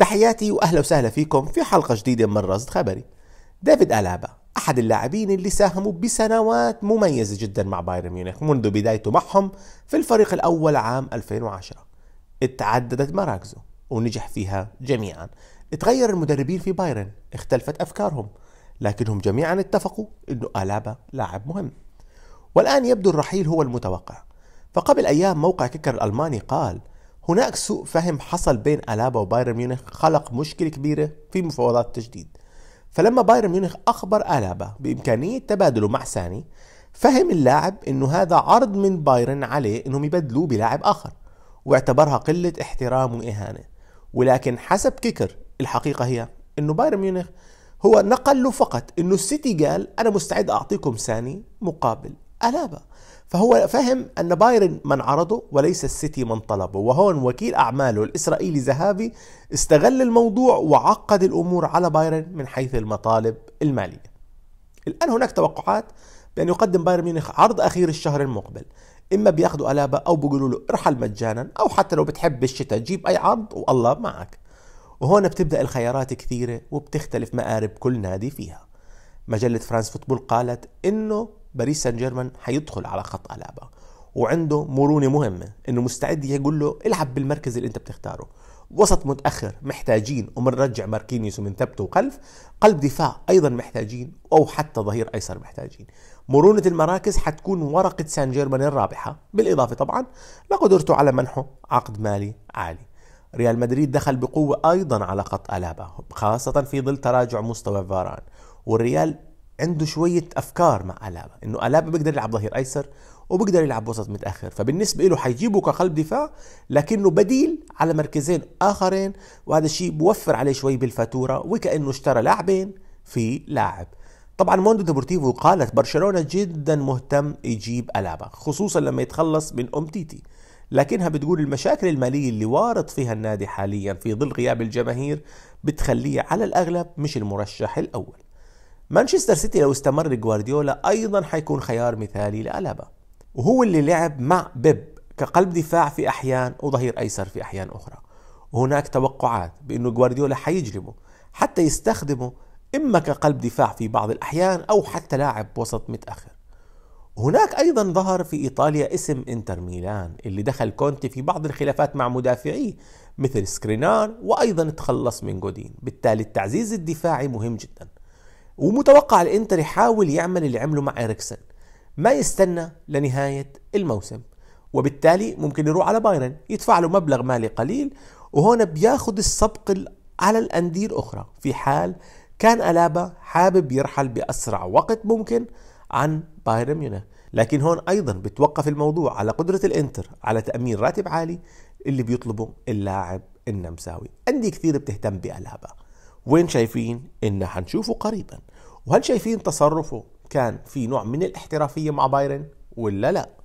تحياتي واهلا وسهلا فيكم في حلقه جديده من رصد خبري. ديفيد الابا احد اللاعبين اللي ساهموا بسنوات مميزه جدا مع بايرن ميونخ منذ بدايته معهم في الفريق الاول عام 2010. اتعددت مراكزه ونجح فيها جميعا. تغير المدربين في بايرن، اختلفت افكارهم، لكنهم جميعا اتفقوا انه الابا لاعب مهم. والان يبدو الرحيل هو المتوقع. فقبل ايام موقع كيكر الالماني قال هناك سوء فهم حصل بين ألابا وبايرن ميونخ خلق مشكلة كبيرة في مفاوضات التجديد فلما بايرن ميونخ أخبر ألابا بإمكانية تبادله مع ساني فهم اللاعب أنه هذا عرض من بايرن عليه أنهم يبدلوه بلاعب آخر واعتبرها قلة احترام وإهانة ولكن حسب كيكر الحقيقة هي أنه بايرن ميونخ هو نقل له فقط أنه السيتي قال أنا مستعد أعطيكم ساني مقابل ألابا فهو فهم أن بايرن من عرضه وليس السيتي من طلبه وهون وكيل أعماله الإسرائيلي ذهابي استغل الموضوع وعقد الأمور على بايرن من حيث المطالب المالية الآن هناك توقعات بأن يقدم بايرن ميونخ عرض أخير الشهر المقبل إما بياخدوا ألابا أو بيقولوا له ارحل مجانا أو حتى لو بتحب الشتاء جيب أي عرض والله معك وهون بتبدأ الخيارات كثيرة وبتختلف مآرب كل نادي فيها مجلة فرانس فوتبول قالت إنه باريس سان جيرمان هيدخل على خط الابا وعنده مرونه مهمه انه مستعد يقول له العب بالمركز اللي انت بتختاره وسط متاخر محتاجين ومنرجع ماركينيوس ومن ثبته وخلف قلب دفاع ايضا محتاجين او حتى ظهير ايسر محتاجين مرونه المراكز حتكون ورقه سان جيرمان الرابحه بالاضافه طبعا لقدرته على منحه عقد مالي عالي ريال مدريد دخل بقوه ايضا على خط الابا خاصه في ظل تراجع مستوى فاران والريال عنده شويه افكار مع الابا انه الابا بيقدر يلعب ظهير ايسر وبيقدر يلعب وسط متاخر فبالنسبه له حيجيبه كقلب دفاع لكنه بديل على مركزين اخرين وهذا الشيء بوفر عليه شوي بالفاتوره وكانه اشترى لاعبين في لاعب طبعا موندو ديبورتيفو قالت برشلونه جدا مهتم يجيب الابا خصوصا لما يتخلص من تيتي لكنها بتقول المشاكل المالية اللي وارد فيها النادي حاليا في ظل غياب الجماهير بتخليه على الأغلب مش المرشح الأول مانشستر سيتي لو استمر جوارديولا ايضا حيكون خيار مثالي لالابا وهو اللي لعب مع بيب كقلب دفاع في احيان وظهير ايسر في احيان اخرى وهناك توقعات بانه جوارديولا حيجلبه حتى يستخدمه اما كقلب دفاع في بعض الاحيان او حتى لاعب وسط متاخر هناك ايضا ظهر في ايطاليا اسم انتر ميلان اللي دخل كونتي في بعض الخلافات مع مدافعيه مثل سكرينار وايضا تخلص من جودين بالتالي التعزيز الدفاعي مهم جدا ومتوقع الانتر يحاول يعمل اللي عمله مع اريكسن ما يستنى لنهاية الموسم وبالتالي ممكن يروح على بايرن يدفع له مبلغ مالي قليل وهنا بياخد السبق على الأندية الأخرى في حال كان ألابا حابب يرحل بأسرع وقت ممكن عن بايرن ميونخ لكن هون أيضا بتوقف الموضوع على قدرة الإنتر على تأمين راتب عالي اللي بيطلبه اللاعب النمساوي أندية كثير بتهتم بألابا وين شايفين إن حنشوفه قريباً وهل شايفين تصرفه كان في نوع من الاحترافية مع بايرن ولا لا